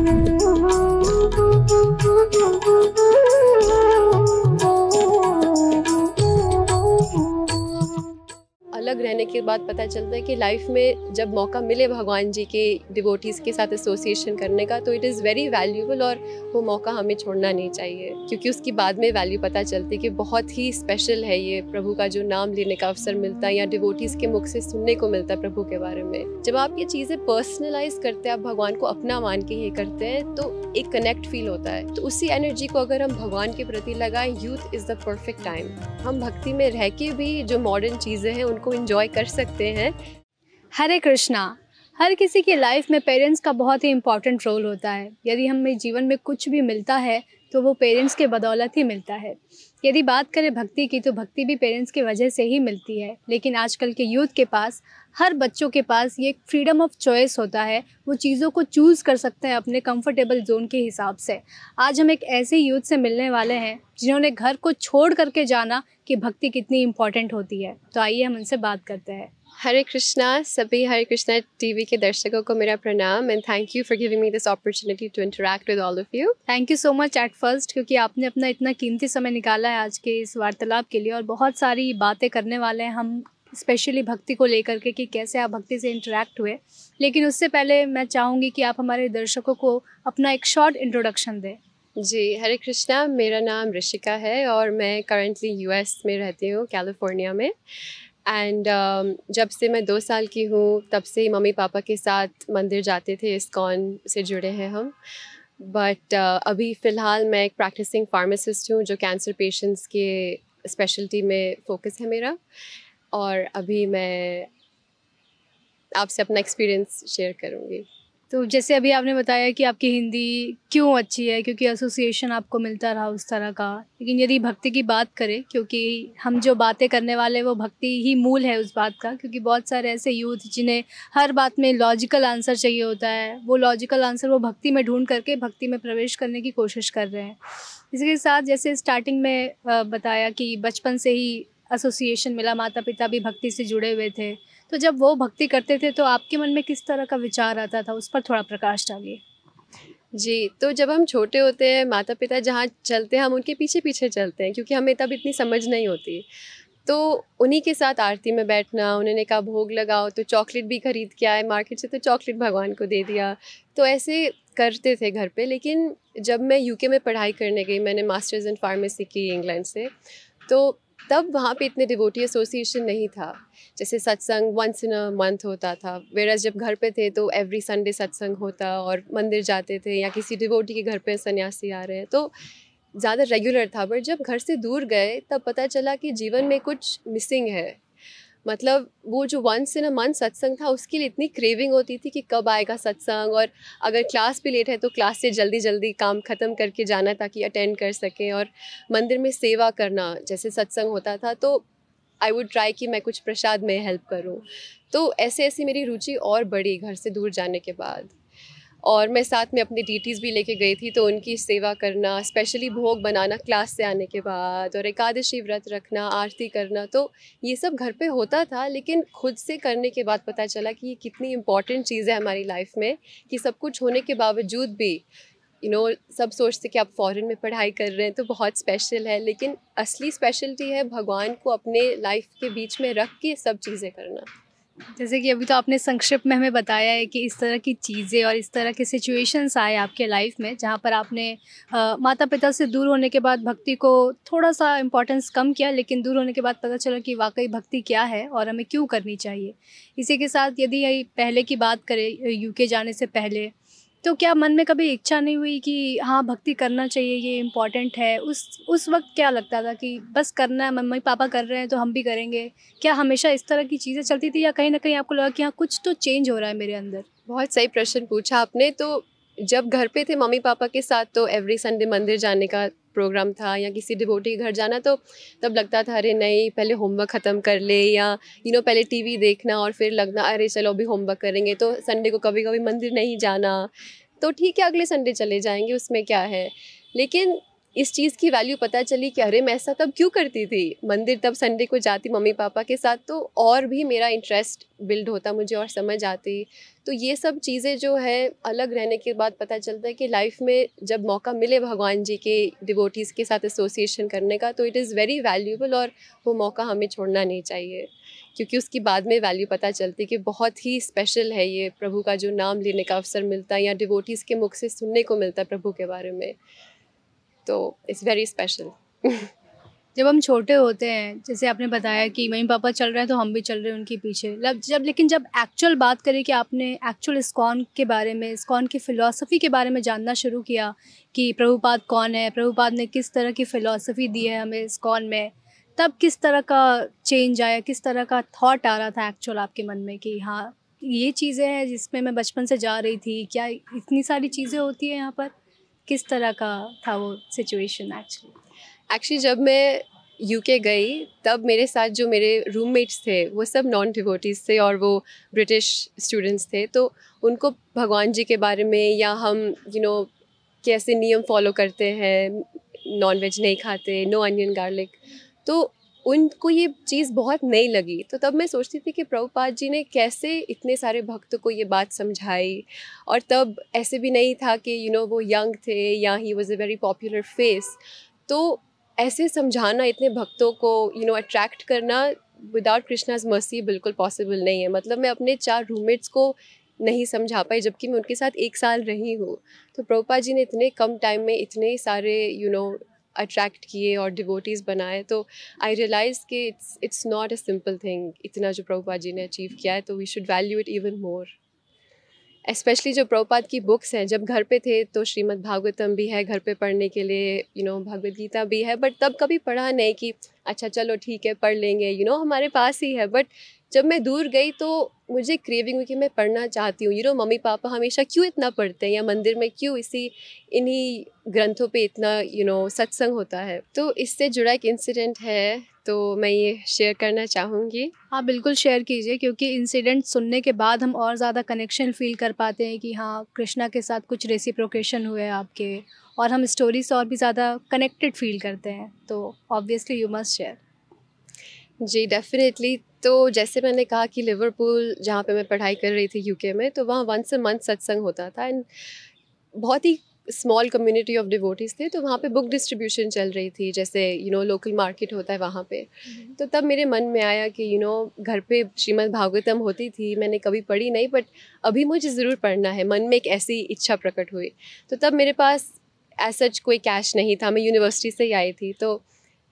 thank you बात पता चलता है कि लाइफ में जब मौका मिले भगवान जी के डिवोटीज़ के साथ एसोसिएशन करने का तो इट इज़ वेरी वैल्यूबल और वो मौका हमें छोड़ना नहीं चाहिए क्योंकि उसकी बाद में वैल्यू पता चलती है कि बहुत ही स्पेशल है ये प्रभु का जो नाम लेने का अवसर मिलता है या डिवोटीज़ के मुख से सुनने को मिलता है प्रभु के बारे में जब आप ये चीज़ें पर्सनलाइज करते हैं आप भगवान को अपना मान के ये करते हैं तो एक कनेक्ट फील होता है तो उसी एनर्जी को अगर हम भगवान के प्रति लगाएं youth is the perfect time हम भक्ति में रह के भी जो मॉडर्न चीज़ें हैं उनको इन्जॉय कर सकते हैं हरे कृष्णा हर किसी की लाइफ में पेरेंट्स का बहुत ही इंपॉर्टेंट रोल होता है यदि हमें जीवन में कुछ भी मिलता है तो वो पेरेंट्स के बदौलत ही मिलता है यदि बात करें भक्ति की तो भक्ति भी पेरेंट्स की वजह से ही मिलती है लेकिन आजकल के यूथ के पास हर बच्चों के पास ये फ्रीडम ऑफ चॉइस होता है वो चीज़ों को चूज़ कर सकते हैं अपने कंफर्टेबल जोन के हिसाब से आज हम एक ऐसे यूथ से मिलने वाले हैं जिन्होंने घर को छोड़ करके जाना कि भक्ति कितनी इम्पॉर्टेंट होती है तो आइए हम उनसे बात करते हैं हरे कृष्णा सभी हरे कृष्णा टीवी के दर्शकों को मेरा प्रणाम and thank you for giving me this opportunity to interact with all of you thank you so much at first क्योंकि आपने अपना इतना कीमती समय निकाला है आज के इस वार्तालाप के लिए और बहुत सारी बातें करने वाले हैं हम स्पेशली भक्ति को लेकर के कि कैसे आप भक्ति से इंटरेक्ट हुए लेकिन उससे पहले मैं चाहूँगी कि आप हमारे दर्शकों को अपना एक शॉर्ट इंट्रोडक्शन दें जी हरे कृष्णा मेरा नाम ऋषिका है और मैं करंटली यूएस में रहती हूँ कैलिफोर्निया में एंड uh, um, जब से मैं दो साल की हूँ तब से मम्मी पापा के साथ मंदिर जाते थे इस कॉन से जुड़े हैं हम बट uh, अभी फ़िलहाल मैं एक प्रैक्टिसिंग फार्मासिस्ट हूँ जो कैंसर पेशेंट्स के स्पेशलिटी में फोकस है मेरा और अभी मैं आपसे अपना एक्सपीरियंस शेयर करूँगी तो जैसे अभी आपने बताया कि आपकी हिंदी क्यों अच्छी है क्योंकि एसोसिएशन आपको मिलता रहा उस तरह का लेकिन यदि भक्ति की बात करें क्योंकि हम जो बातें करने वाले वो भक्ति ही मूल है उस बात का क्योंकि बहुत सारे ऐसे यूथ जिन्हें हर बात में लॉजिकल आंसर चाहिए होता है वो लॉजिकल आंसर वो भक्ति में ढूंढ करके भक्ति में प्रवेश करने की कोशिश कर रहे हैं इसके साथ जैसे स्टार्टिंग में बताया कि बचपन से ही एसोसिएशन मिला माता पिता भी भक्ति से जुड़े हुए थे तो जब वो भक्ति करते थे तो आपके मन में किस तरह का विचार आता था उस पर थोड़ा प्रकाश डालिए जी तो जब हम छोटे होते हैं माता पिता जहाँ चलते हैं हम उनके पीछे पीछे चलते हैं क्योंकि हमें तब इतनी समझ नहीं होती तो उन्हीं के साथ आरती में बैठना उन्होंने कहा भोग लगाओ तो चॉकलेट भी खरीद के आए मार्केट से तो चॉकलेट भगवान को दे दिया तो ऐसे करते थे घर पे लेकिन जब मैं यूके में पढ़ाई करने गई मैंने मास्टर्स इन फार्मेसी की इंग्लैंड से तो तब वहाँ पे इतने डिवोटी एसोसिएशन नहीं था जैसे सत्संग वंस इन अ मंथ होता था वेरस जब घर पे थे तो एवरी संडे सत्संग होता और मंदिर जाते थे या किसी डिवोटी के घर पे सन्यासी आ रहे हैं तो ज़्यादा रेगुलर था बट जब घर से दूर गए तब पता चला कि जीवन में कुछ मिसिंग है मतलब वो जो वंस इन अ मंथ सत्संग था उसके लिए इतनी क्रेविंग होती थी कि कब आएगा सत्संग और अगर क्लास भी लेट है तो क्लास से जल्दी जल्दी काम ख़त्म करके जाना ताकि अटेंड कर सकें और मंदिर में सेवा करना जैसे सत्संग होता था तो आई वुड ट्राई कि मैं कुछ प्रसाद में हेल्प करूँ तो ऐसे ऐसी मेरी रुचि और बढ़ी घर से दूर जाने के बाद और मैं साथ में अपनी डीटीज़ भी लेके गई थी तो उनकी सेवा करना स्पेशली भोग बनाना क्लास से आने के बाद और एकादशी व्रत रखना आरती करना तो ये सब घर पे होता था लेकिन खुद से करने के बाद पता चला कि ये कितनी इम्पॉर्टेंट चीज़ है हमारी लाइफ में कि सब कुछ होने के बावजूद भी यू you नो know, सब सोचते कि आप फॉरेन में पढ़ाई कर रहे हैं तो बहुत स्पेशल है लेकिन असली स्पेशलिटी है भगवान को अपने लाइफ के बीच में रख के सब चीज़ें करना जैसे कि अभी तो आपने संक्षिप्त में हमें बताया है कि इस तरह की चीज़ें और इस तरह के सिचुएशंस आए आपके लाइफ में जहाँ पर आपने आ, माता पिता से दूर होने के बाद भक्ति को थोड़ा सा इम्पोर्टेंस कम किया लेकिन दूर होने के बाद पता चला कि वाकई भक्ति क्या है और हमें क्यों करनी चाहिए इसी के साथ यदि पहले की बात करें यूके जाने से पहले तो क्या मन में कभी इच्छा नहीं हुई कि हाँ भक्ति करना चाहिए ये इम्पोर्टेंट है उस उस वक्त क्या लगता था कि बस करना है मम्मी पापा कर रहे हैं तो हम भी करेंगे क्या हमेशा इस तरह की चीज़ें चलती थी या कहीं ना कहीं आपको लगा कि हाँ कुछ तो चेंज हो रहा है मेरे अंदर बहुत सही प्रश्न पूछा आपने तो जब घर पे थे मम्मी पापा के साथ तो एवरी संडे मंदिर जाने का प्रोग्राम था या किसी डिबोटी के घर जाना तो तब लगता था अरे नहीं पहले होमवर्क ख़त्म कर ले या यू नो पहले टीवी देखना और फिर लगना अरे चलो अभी होमवर्क करेंगे तो संडे को कभी कभी मंदिर नहीं जाना तो ठीक है अगले संडे चले जाएंगे उसमें क्या है लेकिन इस चीज़ की वैल्यू पता चली कि अरे मैं ऐसा तब क्यों करती थी मंदिर तब संडे को जाती मम्मी पापा के साथ तो और भी मेरा इंटरेस्ट बिल्ड होता मुझे और समझ आती तो ये सब चीज़ें जो है अलग रहने के बाद पता चलता है कि लाइफ में जब मौका मिले भगवान जी के डिवोटीज़ के साथ एसोसिएशन करने का तो इट इज़ वेरी वैल्यूबल और वो मौका हमें छोड़ना नहीं चाहिए क्योंकि उसकी बाद में वैल्यू पता चलती कि बहुत ही स्पेशल है ये प्रभु का जो नाम लेने का अवसर मिलता है या डिवोटीज़ के मुख से सुनने को मिलता है प्रभु के बारे में तो इट्स वेरी स्पेशल जब हम छोटे होते हैं जैसे आपने बताया कि मम्मी पापा चल रहे हैं तो हम भी चल रहे हैं उनके पीछे लग, जब लेकिन जब एक्चुअल बात करें कि आपने एक्चुअल इस्कॉन के बारे में इस्कॉन की फ़िलासफ़ी के बारे में जानना शुरू किया कि प्रभुपाद कौन है प्रभुपाद ने किस तरह की फ़िलासफ़ी दी है हमें इस्कॉन में तब किस तरह का चेंज आया किस तरह का थाट आ रहा था एक्चुअल आपके मन में कि हाँ ये चीज़ें हैं जिसमें मैं बचपन से जा रही थी क्या इतनी सारी चीज़ें होती हैं यहाँ पर किस तरह का था वो सिचुएशन एक्चुअली एक्चुअली जब मैं यूके गई तब मेरे साथ जो मेरे रूममेट्स थे वो सब नॉन डिवोटीज थे और वो ब्रिटिश स्टूडेंट्स थे तो उनको भगवान जी के बारे में या हम यू you नो know, कैसे नियम फॉलो करते हैं नॉन वेज नहीं खाते नो अनियन गार्लिक तो उनको ये चीज़ बहुत नई लगी तो तब मैं सोचती थी कि प्रभुपाद जी ने कैसे इतने सारे भक्त को ये बात समझाई और तब ऐसे भी नहीं था कि यू you नो know, वो यंग थे या ही was a very popular face तो ऐसे समझाना इतने भक्तों को यू नो अट्रैक्ट करना विदाउट कृष्णाज मर्सी बिल्कुल पॉसिबल नहीं है मतलब मैं अपने चार रूममेट्स को नहीं समझा पाई जबकि मैं उनके साथ एक साल रही हूँ तो प्रभुपा जी ने इतने कम टाइम में इतने सारे you you know know, attract किए और डिवोटीज़ बनाए तो आई रियलाइज़ कि it's it's not a simple thing इतना जो प्रभुपाद जी ने अचीव किया है तो we should value it even more especially जो प्रभुपाद की बुक्स हैं जब घर पे थे तो श्रीमद् भागवतम भी है घर पे पढ़ने के लिए यू नो भगवत गीता भी है बट तब कभी पढ़ा नहीं कि अच्छा चलो ठीक है पढ़ लेंगे यू you नो know, हमारे पास ही है बट जब मैं दूर गई तो मुझे क्रेविंग हुई कि मैं पढ़ना चाहती हूँ यू नो मम्मी पापा हमेशा क्यों इतना पढ़ते हैं या मंदिर में क्यों इसी इन्हीं ग्रंथों पे इतना यू नो सत्संग होता है तो इससे जुड़ा एक इंसिडेंट है तो मैं ये शेयर करना चाहूँगी हाँ बिल्कुल शेयर कीजिए क्योंकि इंसिडेंट सुनने के बाद हम और ज़्यादा कनेक्शन फील कर पाते हैं कि हाँ कृष्णा के साथ कुछ रेसिप्रोकेशन हुए आपके और हम स्टोरी से और भी ज़्यादा कनेक्टेड फील करते हैं तो ऑब्वियसली यू मस्ट शेयर जी डेफिनेटली तो जैसे मैंने कहा कि लिवरपूल जहाँ पे मैं पढ़ाई कर रही थी यूके में तो वहाँ वंस ए मंथ सत्संग होता था एंड बहुत ही स्मॉल कम्युनिटी ऑफ डिवोटीज़ थे तो वहाँ पे बुक डिस्ट्रीब्यूशन चल रही थी जैसे यू नो लोकल मार्केट होता है वहाँ पे हम्म। तो तब मेरे मन में आया कि यू नो घर पे श्रीमद् भागवतम होती थी मैंने कभी पढ़ी नहीं बट अभी मुझे ज़रूर पढ़ना है मन में एक ऐसी इच्छा प्रकट हुई तो तब मेरे पास एज सच कोई कैश नहीं था मैं यूनिवर्सिटी से ही आई थी तो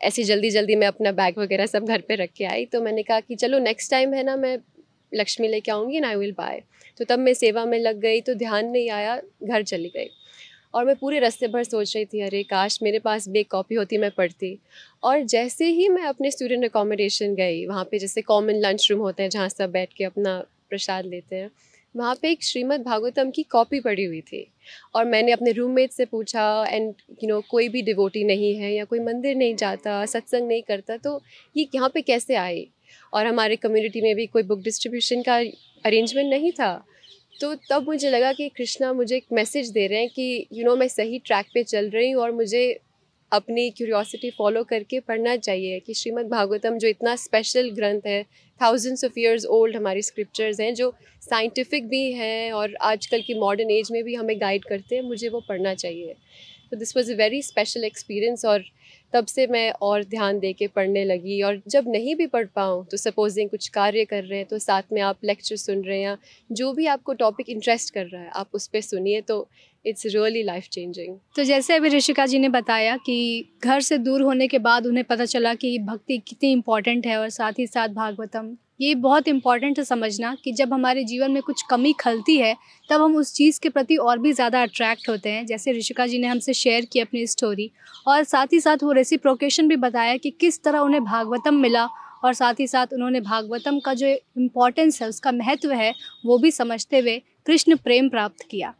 ऐसी जल्दी जल्दी मैं अपना बैग वगैरह सब घर पे रख के आई तो मैंने कहा कि चलो नेक्स्ट टाइम है ना मैं लक्ष्मी लेके आऊँगी एंड आई विल बाय तो तब मैं सेवा में लग गई तो ध्यान नहीं आया घर चली गई और मैं पूरे रास्ते भर सोच रही थी अरे काश मेरे पास भी एक कॉपी होती मैं पढ़ती और जैसे ही मैं अपने स्टूडेंट अकोमोडेशन गई वहाँ पे जैसे कॉमन लंच रूम होते हैं जहाँ सब बैठ के अपना प्रसाद लेते हैं वहाँ पे एक श्रीमद् भागवतम की कॉपी पड़ी हुई थी और मैंने अपने रूममेट से पूछा एंड यू नो कोई भी डिवोटी नहीं है या कोई मंदिर नहीं जाता सत्संग नहीं करता तो ये यहाँ पे कैसे आए और हमारे कम्युनिटी में भी कोई बुक डिस्ट्रीब्यूशन का अरेंजमेंट नहीं था तो तब मुझे लगा कि कृष्णा मुझे एक मैसेज दे रहे हैं कि यू you नो know, मैं सही ट्रैक पे चल रही हूँ और मुझे अपनी क्यूरियोसिटी फॉलो करके पढ़ना चाहिए कि श्रीमद् भागवतम जो इतना स्पेशल ग्रंथ है थाउजेंड्स ऑफ ईयर्स ओल्ड हमारी स्क्रिप्चर्स हैं जो साइंटिफिक भी हैं और आजकल की मॉडर्न एज में भी हमें गाइड करते हैं मुझे वो पढ़ना चाहिए तो this was a very special experience और तब से मैं और ध्यान दे के पढ़ने लगी और जब नहीं भी पढ़ पाऊँ तो सपोजिंग कुछ कार्य कर रहे हैं तो साथ में आप लेक्चर सुन रहे हैं या जो भी आपको टॉपिक इंटरेस्ट कर रहा है आप उस पर सुनिए तो इट्स रियली लाइफ चेंजिंग तो जैसे अभी ऋषिका जी ने बताया कि घर से दूर होने के बाद उन्हें पता चला कि भक्ति कितनी इम्पॉर्टेंट है और साथ ही साथ भागवतम ये बहुत इम्पॉर्टेंट है समझना कि जब हमारे जीवन में कुछ कमी खलती है तब हम उस चीज़ के प्रति और भी ज़्यादा अट्रैक्ट होते हैं जैसे ऋषिका जी ने हमसे शेयर की अपनी स्टोरी और साथ ही साथ वो रेसिप्रोकेशन भी बताया कि किस तरह उन्हें भागवतम मिला और साथ ही साथ उन्होंने भागवतम का जो इम्पोर्टेंस है उसका महत्व है वो भी समझते हुए कृष्ण प्रेम प्राप्त किया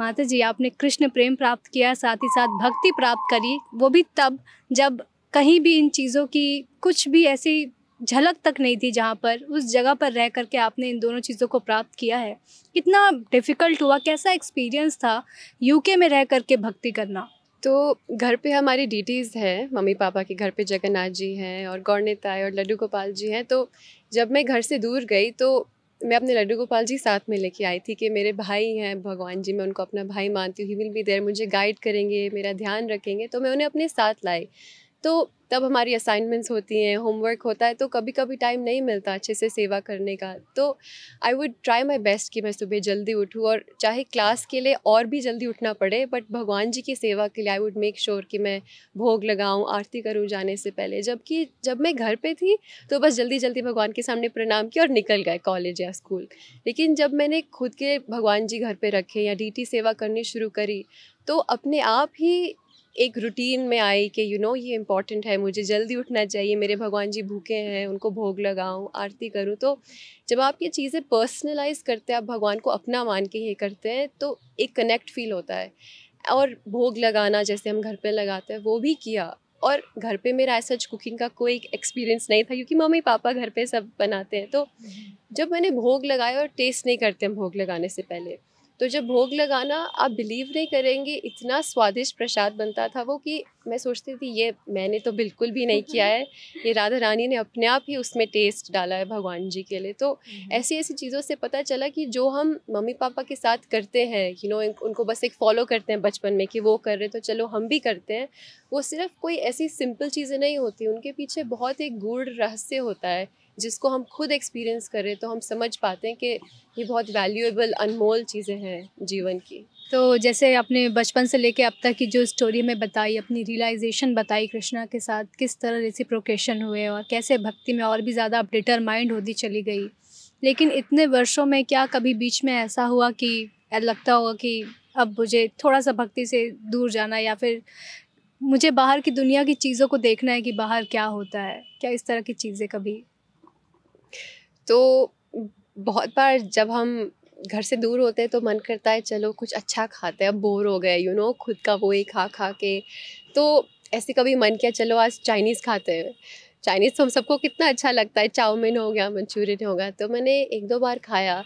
माता जी आपने कृष्ण प्रेम प्राप्त किया साथ ही साथ भक्ति प्राप्त करी वो भी तब जब कहीं भी इन चीज़ों की कुछ भी ऐसी झलक तक नहीं थी जहाँ पर उस जगह पर रह करके आपने इन दोनों चीज़ों को प्राप्त किया है कितना डिफ़िकल्ट हुआ कैसा एक्सपीरियंस था यूके में रह करके भक्ति करना तो घर पे हमारी डीटीज़ है मम्मी पापा के घर पे जगन्नाथ जी हैं और गौरनेता है और लड्डू गोपाल जी हैं तो जब मैं घर से दूर गई तो मैं अपने लड्डू गोपाल जी साथ में लेके आई थी कि मेरे भाई हैं भगवान जी मैं उनको अपना भाई मानती हूँ ही विल बी देर मुझे गाइड करेंगे मेरा ध्यान रखेंगे तो मैं उन्हें अपने साथ लाई तो तब हमारी असाइनमेंट्स होती हैं होमवर्क होता है तो कभी कभी टाइम नहीं मिलता अच्छे से सेवा करने का तो I would try my best कि मैं सुबह जल्दी उठूँ और चाहे क्लास के लिए और भी जल्दी उठना पड़े बट भगवान जी की सेवा के लिए आई वुड मेक श्योर कि मैं भोग लगाऊँ आरती करूँ जाने से पहले जबकि जब मैं घर पर थी तो बस जल्दी जल्दी भगवान के सामने प्रणाम किया और निकल गए कॉलेज या स्कूल लेकिन जब मैंने खुद के भगवान जी घर पर रखे या डी सेवा करनी शुरू करी तो अपने आप ही एक रूटीन में आई कि यू नो ये इम्पॉर्टेंट है मुझे जल्दी उठना चाहिए मेरे भगवान जी भूखे हैं उनको भोग लगाऊं आरती करूं तो जब आप ये चीज़ें पर्सनलाइज करते हैं आप भगवान को अपना मान के ये करते हैं तो एक कनेक्ट फील होता है और भोग लगाना जैसे हम घर पर लगाते हैं वो भी किया और घर पे मेरा ऐसा कुकिंग का कोई एक्सपीरियंस नहीं था क्योंकि मम्मी पापा घर पे सब बनाते हैं तो हम्म। जब मैंने भोग लगाया और टेस्ट नहीं करते हम भोग लगाने से पहले तो जब भोग लगाना आप बिलीव नहीं करेंगे इतना स्वादिष्ट प्रसाद बनता था वो कि मैं सोचती थी ये मैंने तो बिल्कुल भी नहीं किया है ये राधा रानी ने अपने आप ही उसमें टेस्ट डाला है भगवान जी के लिए तो हम्म। ऐसी ऐसी चीज़ों से पता चला कि जो हम मम्मी पापा के साथ करते हैं यू नो उनको बस एक फॉलो करते हैं बचपन में कि वो कर रहे तो चलो हम भी करते हैं वो सिर्फ कोई ऐसी सिंपल चीज़ें नहीं होती उनके पीछे बहुत एक गूढ़ रहस्य होता है जिसको हम खुद एक्सपीरियंस करें तो हम समझ पाते हैं कि ये बहुत वैल्यूएबल अनमोल चीज़ें हैं जीवन की तो जैसे आपने बचपन से लेके अब तक की जो स्टोरी में बताई अपनी रियलाइजेशन बताई कृष्णा के साथ किस तरह ऐसी प्रोकेशन हुए और कैसे भक्ति में और भी ज़्यादा आप डिटरमाइंड होती चली गई लेकिन इतने वर्षों में क्या कभी बीच में ऐसा हुआ कि लगता होगा कि अब मुझे थोड़ा सा भक्ति से दूर जाना या फिर मुझे बाहर की दुनिया की चीज़ों को देखना है कि बाहर क्या होता है क्या इस तरह की चीज़ें कभी तो बहुत बार जब हम घर से दूर होते हैं तो मन करता है चलो कुछ अच्छा खाते हैं अब बोर हो गए यू नो खुद का वो ही खा खा के तो ऐसे कभी मन किया चलो आज चाइनीज़ खाते हैं चाइनीज़ तो हम सबको कितना अच्छा लगता है चाउमिन हो गया मंचूरियन हो गया तो मैंने एक दो बार खाया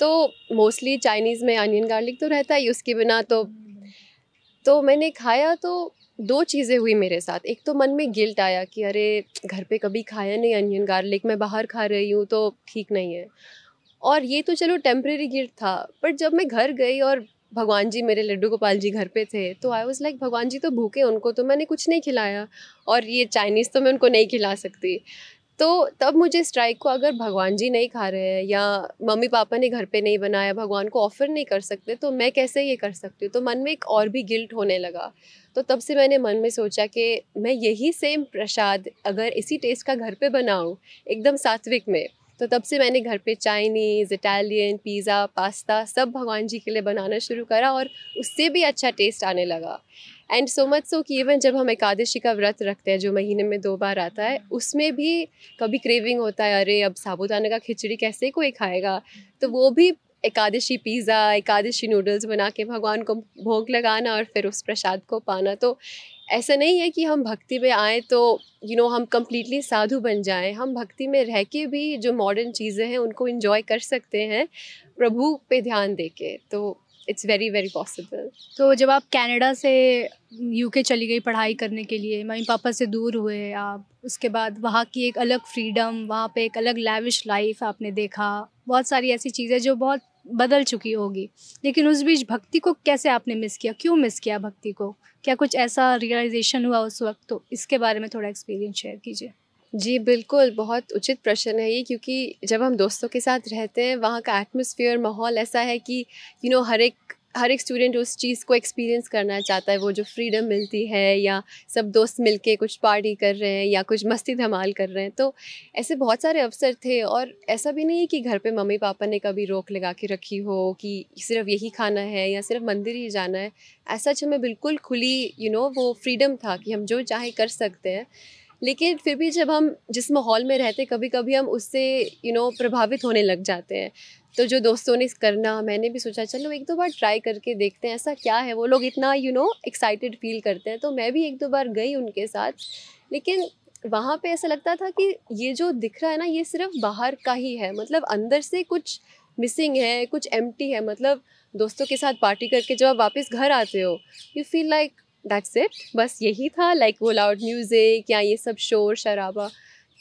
तो मोस्टली चाइनीज़ में अनियन गार्लिक तो रहता ही उसके बिना तो हम्म। तो मैंने खाया तो दो चीज़ें हुई मेरे साथ एक तो मन में गिल्ट आया कि अरे घर पे कभी खाया नहीं अनियन गार्लिक मैं बाहर खा रही हूँ तो ठीक नहीं है और ये तो चलो टेम्प्रेरी गिल्ट था बट जब मैं घर गई और भगवान जी मेरे लड्डू गोपाल जी घर पे थे तो आई वॉज़ लाइक भगवान जी तो भूखे उनको तो मैंने कुछ नहीं खिलाया और ये चाइनीज़ तो मैं उनको नहीं खिला सकती तो तब मुझे स्ट्राइक को अगर भगवान जी नहीं खा रहे हैं या मम्मी पापा ने घर पे नहीं बनाया भगवान को ऑफर नहीं कर सकते तो मैं कैसे ये कर सकती हूँ तो मन में एक और भी गिल्ट होने लगा तो तब से मैंने मन में सोचा कि मैं यही सेम प्रसाद अगर इसी टेस्ट का घर पे बनाऊँ एकदम सात्विक में तो तब से मैंने घर पे चाइनीज़ इटालियन पिज़्ज़ा पास्ता सब भगवान जी के लिए बनाना शुरू करा और उससे भी अच्छा टेस्ट आने लगा एंड सो मच सो कि इवन जब हम एकादशी का व्रत रखते हैं जो महीने में दो बार आता है हम्म। उसमें भी कभी क्रेविंग होता है अरे अब साबुदाना का खिचड़ी कैसे कोई खाएगा हम्म। तो वो भी एकादशी पिज़्ज़ा एकादशी नूडल्स बना के भगवान को भोग लगाना और फिर उस प्रसाद को पाना तो ऐसा नहीं है कि हम भक्ति में आए तो यू you नो know, हम कम्प्लीटली साधु बन जाएं हम भक्ति में रह के भी जो मॉडर्न चीज़ें हैं उनको इन्जॉय कर सकते हैं प्रभु पे ध्यान दे के तो इट्स वेरी वेरी पॉसिबल तो जब आप कनाडा से यूके चली गई पढ़ाई करने के लिए मम्मी पापा से दूर हुए आप उसके बाद वहाँ की एक अलग फ्रीडम वहाँ पे एक अलग लैविश लाइफ आपने देखा बहुत सारी ऐसी चीज़ें जो बहुत बदल चुकी होगी लेकिन उस बीच भक्ति को कैसे आपने मिस किया क्यों मिस किया भक्ति को क्या कुछ ऐसा रियलाइजेशन हुआ उस वक्त तो इसके बारे में थोड़ा एक्सपीरियंस शेयर कीजिए जी बिल्कुल बहुत उचित प्रश्न है ये क्योंकि जब हम दोस्तों के साथ रहते हैं वहाँ का एटमोसफियर माहौल ऐसा है कि यू you नो know, हर एक हर एक स्टूडेंट उस चीज़ को एक्सपीरियंस करना चाहता है वो जो फ्रीडम मिलती है या सब दोस्त मिलके कुछ पार्टी कर रहे हैं या कुछ मस्ती धमाल कर रहे हैं तो ऐसे बहुत सारे अवसर थे और ऐसा भी नहीं है कि घर पे मम्मी पापा ने कभी रोक लगा के रखी हो कि सिर्फ यही खाना है या सिर्फ मंदिर ही जाना है ऐसा जो हमें बिल्कुल खुली यू you नो know, वो फ्रीडम था कि हम जो चाहे कर सकते हैं लेकिन फिर भी जब हम जिस माहौल में रहते कभी कभी हम उससे यू नो प्रभावित होने लग जाते हैं तो जो दोस्तों ने करना मैंने भी सोचा चलो एक दो बार ट्राई करके देखते हैं ऐसा क्या है वो लोग इतना यू नो एक्साइटेड फील करते हैं तो मैं भी एक दो बार गई उनके साथ लेकिन वहाँ पे ऐसा लगता था कि ये जो दिख रहा है ना ये सिर्फ बाहर का ही है मतलब अंदर से कुछ मिसिंग है कुछ एम्प्टी है मतलब दोस्तों के साथ पार्टी करके जब आप वापस घर आते हो you feel like that's it बस यही था लाइक वो लाउड म्यूज़िक या ये सब शोर शराबा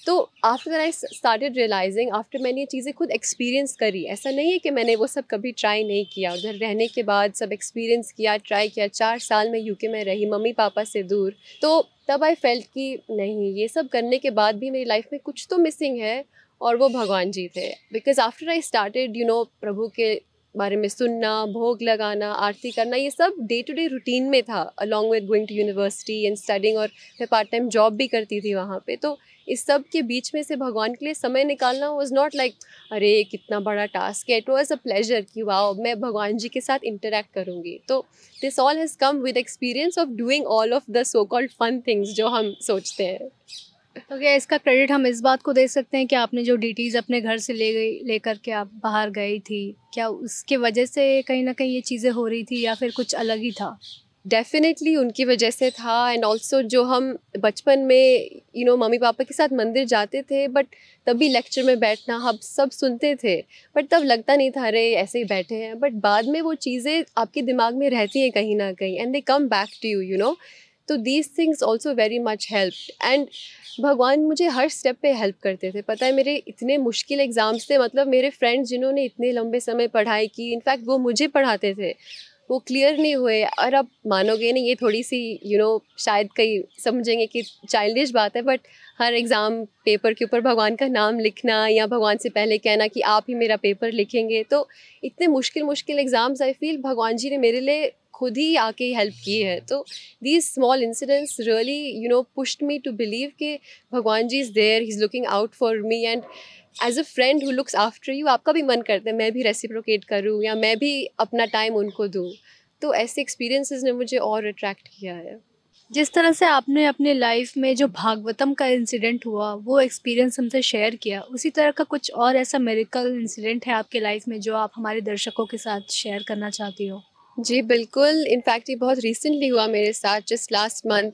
तो after I started realising after मैंने ये चीज़ें खुद एक्सपीरियंस करी ऐसा नहीं है कि मैंने वो सब कभी ट्राई नहीं किया उधर रहने के बाद सब एक्सपीरियंस किया ट्राई किया चार साल में यूके में रही मम्मी पापा से दूर तो तब आई फेल्ट कि नहीं ये सब करने के बाद भी मेरी लाइफ में कुछ तो मिसिंग है और वो भगवान जी थे because after I started you know प्रभु के बारे में सुनना भोग लगाना आरती करना ये सब डे टू डे रूटीन में था along with going to university and studying और मैं पार्ट टाइम जॉब भी करती थी वहाँ पे तो इस सब के बीच में से भगवान के लिए समय निकालना वॉज नॉट लाइक अरे कितना बड़ा टास्क है इट वॉज अ प्लेजर कि वाह मैं भगवान जी के साथ इंटरेक्ट करूँगी तो this all has come with experience of doing all of the so called fun things जो हम सोचते हैं तो क्या इसका क्रेडिट हम इस बात को दे सकते हैं कि आपने जो डिटीज़ अपने घर से ले गई लेकर के आप बाहर गई थी क्या उसके वजह से कहीं ना कहीं ये चीज़ें हो रही थी या फिर कुछ अलग ही था डेफिनेटली उनकी वजह से था एंड ऑल्सो जो हम बचपन में यू नो मम्मी पापा के साथ मंदिर जाते थे बट तब भी लेक्चर में बैठना हम सब सुनते थे बट तब लगता नहीं था अरे ऐसे ही बैठे हैं बट बाद में वो चीज़ें आपके दिमाग में रहती हैं कहीं ना कहीं and they come back to you you know तो these things also very much help and भगवान मुझे हर स्टेप पे हेल्प करते थे पता है मेरे इतने मुश्किल एग्ज़ाम्स थे मतलब मेरे फ्रेंड्स जिन्होंने इतने लंबे समय पढ़ाई की इनफैक्ट वो मुझे पढ़ाते थे वो क्लियर नहीं हुए और अब मानोगे नहीं ये थोड़ी सी यू you नो know, शायद कई समझेंगे कि चाइल्डिश बात है बट हर एग्ज़ाम पेपर के ऊपर भगवान का नाम लिखना या भगवान से पहले कहना कि आप ही मेरा पेपर लिखेंगे तो इतने मुश्किल मुश्किल एग्ज़ाम्स आई फील भगवान जी ने मेरे लिए खुद ही आके हेल्प की है तो these small incidents really you know pushed me to believe कि भगवान जी is there he is looking out for me and as a friend who looks after you आपका भी मन करता है मैं भी रेसिप्रोकेट करूँ या मैं भी अपना टाइम उनको दूँ तो ऐसे एक्सपीरियंसेस ने मुझे और अट्रैक्ट किया है जिस तरह से आपने अपने लाइफ में जो भागवतम का इंसिडेंट हुआ वो एक्सपीरियंस हमसे शेयर किया उसी तरह का कुछ और ऐसा मेरिकल इंसिडेंट है आपके लाइफ में जो आप हमारे दर्शकों के साथ शेयर करना चाहती हो जी बिल्कुल इनफैक्ट ये बहुत रिसेंटली हुआ मेरे साथ जस्ट लास्ट मंथ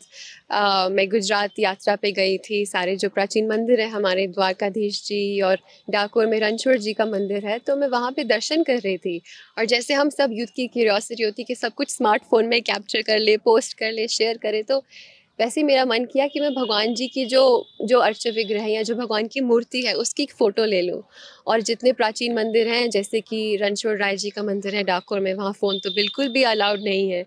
मैं गुजरात यात्रा पे गई थी सारे जो प्राचीन मंदिर है हमारे द्वारकाधीश जी और डाकोर में रणछोड़ जी का मंदिर है तो मैं वहाँ पे दर्शन कर रही थी और जैसे हम सब यूथ की क्यूरियोसिटी होती कि सब कुछ स्मार्टफोन में कैप्चर कर ले पोस्ट कर ले शेयर करें तो वैसे मेरा मन किया कि मैं भगवान जी की जो जो अर्च विग्रह या जो भगवान की मूर्ति है उसकी एक फ़ोटो ले लूँ और जितने प्राचीन मंदिर हैं जैसे कि रणछोड़ राय जी का मंदिर है डाकोर में वहाँ फ़ोन तो बिल्कुल भी अलाउड नहीं है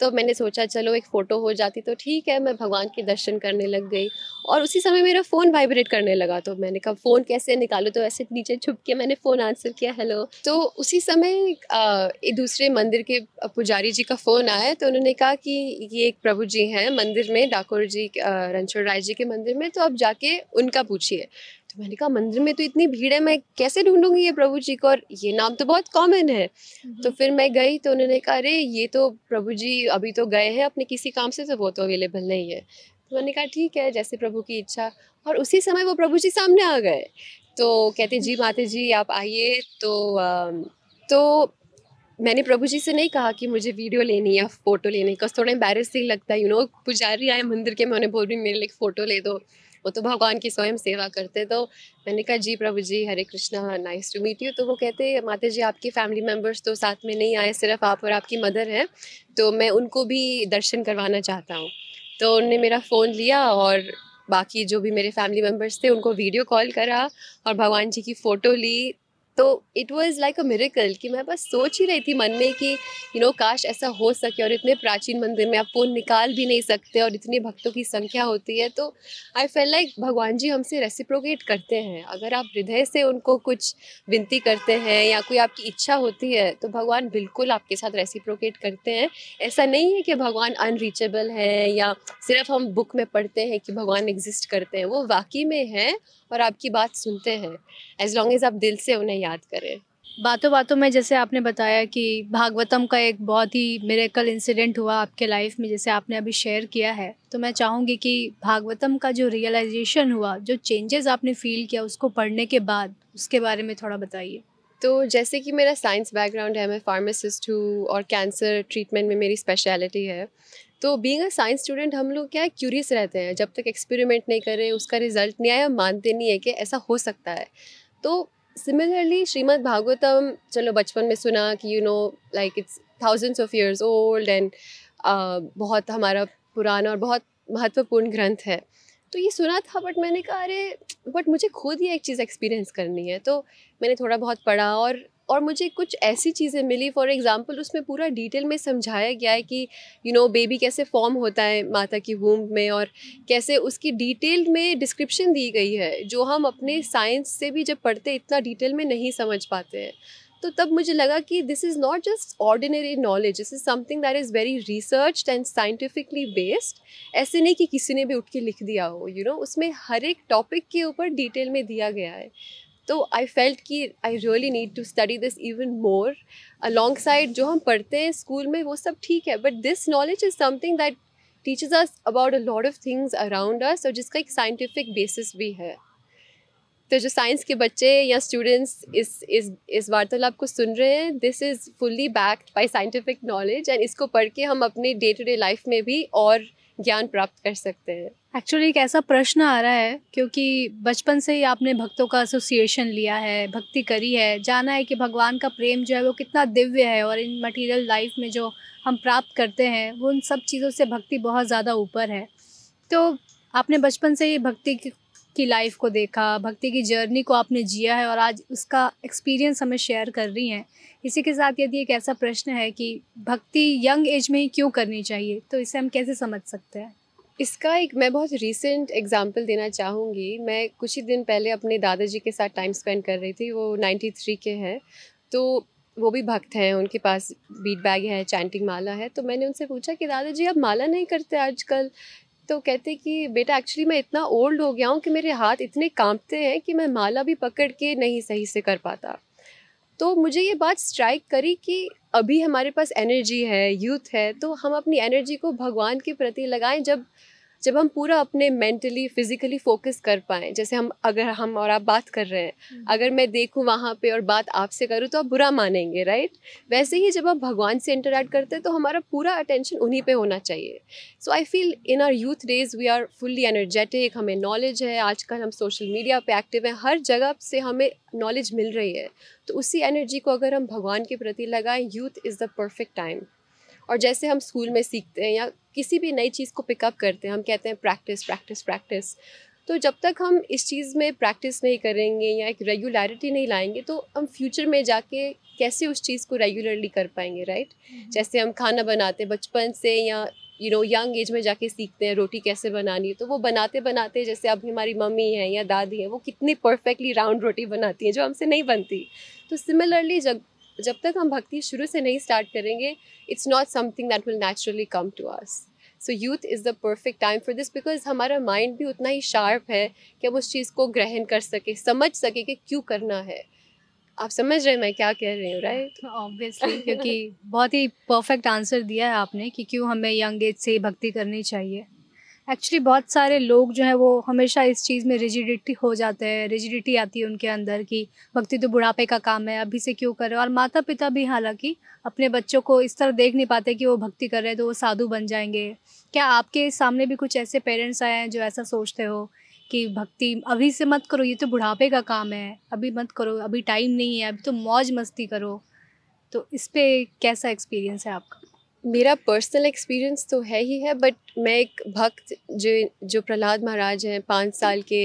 तो मैंने सोचा चलो एक फ़ोटो हो जाती तो ठीक है मैं भगवान के दर्शन करने लग गई और उसी समय मेरा फ़ोन वाइब्रेट करने लगा तो मैंने कहा फ़ोन कैसे निकालो तो ऐसे नीचे छुप के मैंने फ़ोन आंसर किया हेलो तो उसी समय एक दूसरे मंदिर के पुजारी जी का फ़ोन आया तो उन्होंने कहा कि ये एक प्रभु जी हैं मंदिर में डाकोर जी रणछोड़ राय जी के मंदिर में तो अब जाके उनका पूछिए तो मैंने कहा मंदिर में तो इतनी भीड़ है मैं कैसे ढूंढूंगी ये प्रभु जी को और ये नाम तो बहुत कॉमन है हम्म। तो फिर मैं गई तो उन्होंने कहा अरे ये तो प्रभु जी अभी तो गए हैं अपने किसी काम से तो वो तो अवेलेबल नहीं है तो मैंने कहा ठीक है जैसे प्रभु की इच्छा और उसी समय वो प्रभु जी सामने आ गए तो कहते जी माते जी आप आइए तो तो मैंने प्रभु जी से नहीं कहा कि मुझे वीडियो लेनी या फ़ोटो लेनी बिकॉज थोड़ा एम्बेरसिंग लगता है यू नो पुजारी आए मंदिर के मैं उन्हें बोल रही मेरे लिए फ़ोटो ले दो वो तो भगवान की स्वयं सेवा करते तो मैंने कहा जी प्रभु जी Hare Krishna nice to meet you तो वो कहते माता जी आपकी फैमिली मेम्बर्स तो साथ में नहीं आए सिर्फ आप और आपकी मदर हैं तो मैं उनको भी दर्शन करवाना चाहता हूँ तो उनने मेरा फ़ोन लिया और बाकी जो भी मेरे फैमिली मेम्बर्स थे उनको वीडियो कॉल करा और भगवान जी की फ़ोटो ली तो it was like a miracle कि मैं बस सोच ही रही थी मन में कि यू you नो know, काश ऐसा हो सके और इतने प्राचीन मंदिर में आप फ़ोन निकाल भी नहीं सकते और इतने भक्तों की संख्या होती है तो आई फील लाइक भगवान जी हमसे रेसिप्रोकेट करते हैं अगर आप हृदय से उनको कुछ विनती करते हैं या कोई आपकी इच्छा होती है तो भगवान बिल्कुल आपके साथ रेसिप्रोकेट करते हैं ऐसा नहीं है कि भगवान अनरीचेबल है या सिर्फ हम बुक में पढ़ते हैं कि भगवान एग्जिस्ट करते हैं वो वाकई में हैं और आपकी बात सुनते हैं एज लॉन्ग एज आप दिल से उन्हें याद करें बातों बातों में जैसे आपने बताया कि भागवतम का एक बहुत ही मेरे कल इंसिडेंट हुआ आपके लाइफ में जैसे आपने अभी शेयर किया है तो मैं चाहूँगी कि भागवतम का जो रियलाइजेशन हुआ जो चेंजेस आपने फील किया उसको पढ़ने के बाद उसके बारे में थोड़ा बताइए तो जैसे कि मेरा साइंस बैकग्राउंड है मैं फार्मासिस्ट हूँ और कैंसर ट्रीटमेंट में मेरी स्पेशलिटी है तो बीइंग अ साइंस स्टूडेंट हम लोग क्या है क्यूरियस रहते हैं जब तक एक्सपेरिमेंट नहीं करें उसका रिजल्ट नहीं आया मानते नहीं है कि ऐसा हो सकता है तो सिमिलरली श्रीमद् भागवतम चलो बचपन में सुना कि you know like it's thousands of years old and बहुत हमारा पुराना और बहुत महत्वपूर्ण ग्रंथ है तो ये सुना था बट मैंने कहा अरे बट मुझे खुद ये एक चीज़ एक्सपीरियंस करनी है तो मैंने थोड़ा बहुत पढ़ा और और मुझे कुछ ऐसी चीज़ें मिली फॉर एग्ज़ाम्पल उसमें पूरा डिटेल में समझाया गया है कि यू नो बेबी कैसे फॉर्म होता है माता की वूम में और कैसे उसकी डिटेल में डिस्क्रिप्शन दी गई है जो हम अपने साइंस से भी जब पढ़ते इतना डिटेल में नहीं समझ पाते हैं तो तब मुझे लगा कि this is not just ordinary knowledge this is something that is very research and scientifically based ऐसे नहीं कि किसी ने भी उठ के लिख दिया हो यू you नो know? उसमें हर एक टॉपिक के ऊपर डिटेल में दिया गया है तो आई फेल्ट कि I really need to study this even more alongside जो हम पढ़ते हैं स्कूल में वो सब ठीक है but this knowledge is something that teaches us about a lot of things around us और जिसका एक साइंटिफिक बेसिस भी है तो जो साइंस के बच्चे या स्टूडेंट्स इस इस इस वार्तालाप को सुन रहे हैं this is fully backed by scientific knowledge and इसको पढ़ के हम अपने डे टू डे लाइफ में भी और ज्ञान प्राप्त कर सकते हैं एक्चुअली एक ऐसा प्रश्न आ रहा है क्योंकि बचपन से ही आपने भक्तों का एसोसिएशन लिया है भक्ति करी है जाना है कि भगवान का प्रेम जो है वो कितना दिव्य है और इन मटेरियल लाइफ में जो हम प्राप्त करते हैं वो उन सब चीज़ों से भक्ति बहुत ज़्यादा ऊपर है तो आपने बचपन से ही भक्ति की लाइफ को देखा भक्ति की जर्नी को आपने जिया है और आज उसका एक्सपीरियंस हमें शेयर कर रही हैं इसी के साथ यदि एक ऐसा प्रश्न है कि भक्ति यंग एज में ही क्यों करनी चाहिए तो इसे हम कैसे समझ सकते हैं इसका एक मैं बहुत रीसेंट एग्जांपल देना चाहूँगी मैं कुछ ही दिन पहले अपने दादाजी के साथ टाइम स्पेंड कर रही थी वो 93 के हैं तो वो भी भक्त हैं उनके पास बीट बैग है चैंटिंग माला है तो मैंने उनसे पूछा कि दादाजी आप माला नहीं करते आजकल तो कहते कि बेटा एक्चुअली मैं इतना ओल्ड हो गया हूँ कि मेरे हाथ इतने कांपते हैं कि मैं माला भी पकड़ के नहीं सही से कर पाता तो मुझे ये बात स्ट्राइक करी कि अभी हमारे पास एनर्जी है यूथ है तो हम अपनी एनर्जी को भगवान के प्रति लगाएं जब जब हम पूरा अपने मेंटली फिजिकली फोकस कर पाएँ जैसे हम अगर हम और आप बात कर रहे हैं हम्म। अगर मैं देखूँ वहाँ पे और बात आपसे करूँ तो आप बुरा मानेंगे राइट वैसे ही जब आप भगवान से इंटरेक्ट करते हैं तो हमारा पूरा अटेंशन उन्हीं पे होना चाहिए so I feel in our youth days we are fully energetic हमें नॉलेज है आजकल हम सोशल मीडिया पर एक्टिव हैं हर जगह से हमें नॉलेज मिल रही है तो उसी एनर्जी को अगर हम भगवान के प्रति लगाएं youth is the perfect time और जैसे हम स्कूल में सीखते हैं या किसी भी नई चीज़ को पिकअप करते हैं हम कहते हैं प्रैक्टिस प्रैक्टिस प्रैक्टिस तो जब तक हम इस चीज़ में प्रैक्टिस नहीं करेंगे या एक रेगुलरिटी नहीं लाएंगे तो हम फ्यूचर में जाके कैसे उस चीज़ को रेगुलरली कर पाएंगे राइट हम्म। जैसे हम खाना बनाते हैं बचपन से या यू नो यंग एज में जाके सीखते हैं रोटी कैसे बनानी है तो वो बनाते बनाते जैसे अब हमारी मम्मी है या दादी है वो कितनी परफेक्टली राउंड रोटी बनाती हैं जो हमसे नहीं बनती तो सिमिलरली जब जब तक हम भक्ति शुरू से नहीं स्टार्ट करेंगे it's not something that will naturally come to us so youth is the perfect time for this because हमारा माइंड भी उतना ही शार्प है कि हम उस चीज़ को ग्रहण कर सके समझ सके कि क्यों करना है आप समझ रहे हैं मैं क्या कह रही हूँ राइट ऑब्वियसली क्योंकि बहुत ही परफेक्ट आंसर दिया है आपने कि क्यों हमें यंग एज से भक्ति करनी चाहिए एक्चुअली बहुत सारे लोग जो है वो हमेशा इस चीज़ में रिजिडिटी हो जाते हैं रिजिडिटी आती है उनके अंदर की भक्ति तो बुढ़ापे का काम है अभी से क्यों कर रहे हो और माता पिता भी हालांकि अपने बच्चों को इस तरह देख नहीं पाते कि वो भक्ति कर रहे हैं तो वो साधु बन जाएंगे क्या आपके सामने भी कुछ ऐसे पेरेंट्स आए हैं जो ऐसा सोचते हो कि भक्ति अभी से मत करो ये तो बुढ़ापे का काम है अभी मत करो अभी टाइम नहीं है अभी तो मौज मस्ती करो तो इस पर कैसा एक्सपीरियंस है आपका मेरा पर्सनल एक्सपीरियंस तो है ही है बट मैं एक भक्त जो जो प्रहलाद महाराज हैं पाँच साल के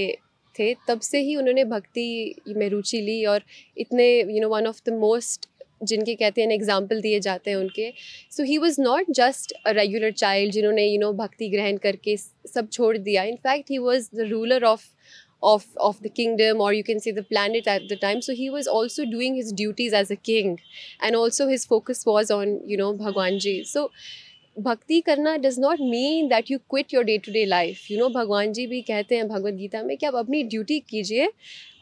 थे तब से ही उन्होंने भक्ति में रुचि ली और इतने you know one of the most जिनके कहते हैं एग्जाम्पल दिए जाते हैं उनके so he was not just a regular child जिन्होंने यू नो भक्ति ग्रहण करके सब छोड़ दिया in fact he was the ruler of of of the kingdom or you can say the planet at the time so he was also doing his duties as a king and also his focus was on you know bhagwan ji so भक्ति करना does not mean that you quit your day to day life you know भगवान जी भी कहते हैं भगवत गीता में कि आप अपनी ड्यूटी कीजिए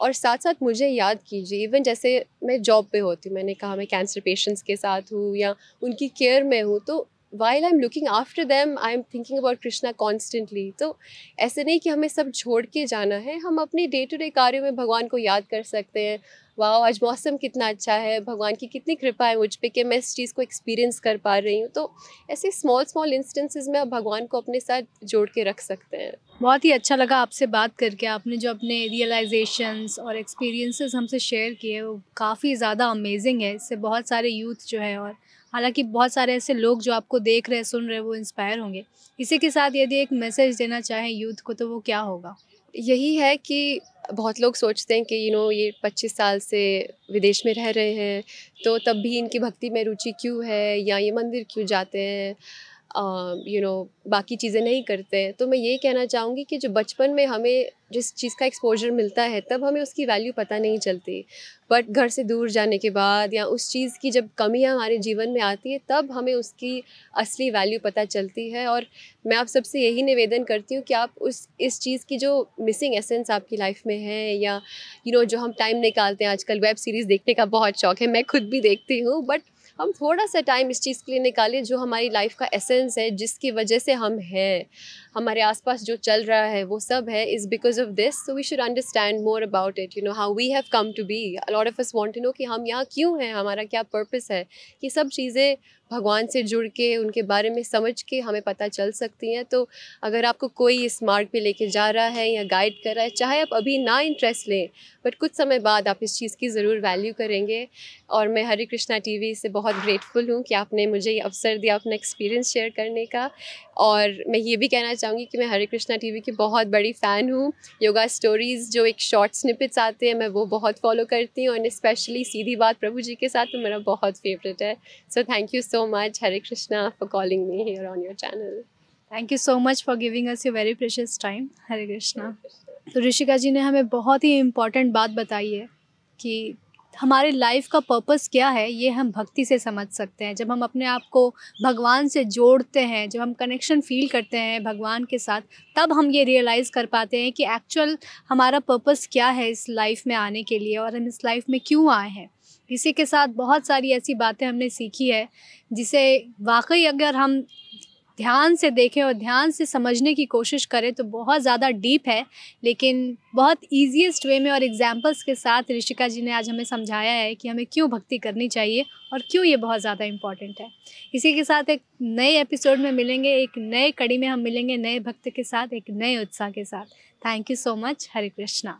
और साथ साथ मुझे याद कीजिए इवन जैसे मैं जॉब पे होती हूँ मैंने कहा मैं कैंसर पेशेंट्स के साथ हूँ या उनकी केयर में हूँ तो while I am looking after them I am thinking about Krishna constantly तो ऐसे नहीं कि हमें सब छोड़ के जाना है हम अपने डे टू डे कार्यों में भगवान को याद कर सकते हैं वाह आज मौसम कितना अच्छा है भगवान की कितनी कृपा है मुझ पर कि मैं इस चीज़ को एक्सपीरियंस कर पा रही हूँ तो ऐसे स्मॉल स्मॉल इंस्टेंसेज में आप भगवान को अपने साथ जोड़ के रख सकते हैं बहुत ही अच्छा लगा आपसे बात करके आपने जो अपने रियलाइजेशंस और एक्सपीरियंसेस हमसे शेयर किए वो काफ़ी ज़्यादा अमेजिंग है इससे बहुत सारे यूथ जो है और हालांकि बहुत सारे ऐसे लोग जो आपको देख रहे सुन रहे वो इंस्पायर होंगे इसी के साथ यदि एक मैसेज देना चाहें यूथ को तो वो क्या होगा यही है कि बहुत लोग सोचते हैं कि यू नो ये 25 साल से विदेश में रह रहे हैं तो तब भी इनकी भक्ति में रुचि क्यों है या ये मंदिर क्यों जाते हैं यू नो बाकी चीज़ें नहीं करते तो मैं ये कहना चाहूँगी कि जो बचपन में हमें जिस चीज़ का एक्सपोजर मिलता है तब हमें उसकी वैल्यू पता नहीं चलती बट घर से दूर जाने के बाद या उस चीज़ की जब कमियाँ हमारे जीवन में आती है तब हमें उसकी असली वैल्यू पता चलती है और मैं आप सबसे यही निवेदन करती हूँ कि आप उस इस चीज़ की जो मिसिंग एसेंस आपकी लाइफ में है या यू you नो know, जो हम टाइम निकालते हैं आजकल वेब सीरीज़ देखने का बहुत शौक है मैं खुद भी देखती हूँ बट हम थोड़ा सा टाइम इस चीज़ के लिए निकालें जो हमारी लाइफ का एसेंस है जिसकी वजह से हम हैं हमारे आसपास जो चल रहा है वो सब है is because of this so we should understand more about it you know how we have come to be lot of us want to know कि हम यहाँ क्यों हैं हमारा क्या पर्पस है ये सब चीज़ें भगवान से जुड़ के उनके बारे में समझ के हमें पता चल सकती हैं तो अगर आपको कोई इस मार्ग पे लेके जा रहा है या गाइड कर रहा है चाहे आप अभी ना इंटरेस्ट लें बट कुछ समय बाद आप इस चीज़ की ज़रूर वैल्यू करेंगे और मैं हरे कृष्णा टी से बहुत ग्रेटफुल हूँ कि आपने मुझे ये अवसर दिया अपना एक्सपीरियंस शेयर करने का और मैं ये भी कहना चाहूँगी कि मैं हरे कृष्णा टीवी की बहुत बड़ी फ़ैन हूँ योगा स्टोरीज़ जो एक शॉर्ट स्निपिट्स आते हैं मैं वो बहुत फॉलो करती हूँ एंड स्पेशली सीधी बात प्रभु जी के साथ तो मेरा बहुत फेवरेट है so thank you so much Hare Krishna for calling me here on your channel thank you so much for giving us your very precious time Hare Krishna तो ऋषिका जी ने हमें बहुत ही इम्पोर्टेंट बात बताई है कि हमारे लाइफ का पर्पस क्या है ये हम भक्ति से समझ सकते हैं जब हम अपने आप को भगवान से जोड़ते हैं जब हम कनेक्शन फील करते हैं भगवान के साथ तब हम ये रियलाइज़ कर पाते हैं कि एक्चुअल हमारा पर्पस क्या है इस लाइफ में आने के लिए और हम इस लाइफ में क्यों आए हैं इसी के साथ बहुत सारी ऐसी बातें हमने सीखी है जिसे वाकई अगर हम ध्यान से देखें और ध्यान से समझने की कोशिश करें तो बहुत ज़्यादा डीप है लेकिन बहुत ईजिएस्ट वे में और एग्जाम्पल्स के साथ ऋषिका जी ने आज हमें समझाया है कि हमें क्यों भक्ति करनी चाहिए और क्यों ये बहुत ज़्यादा इम्पॉर्टेंट है इसी के साथ एक नए एपिसोड में मिलेंगे एक नए कड़ी में हम मिलेंगे नए भक्त के साथ एक नए उत्साह के साथ thank you so much Hare Krishna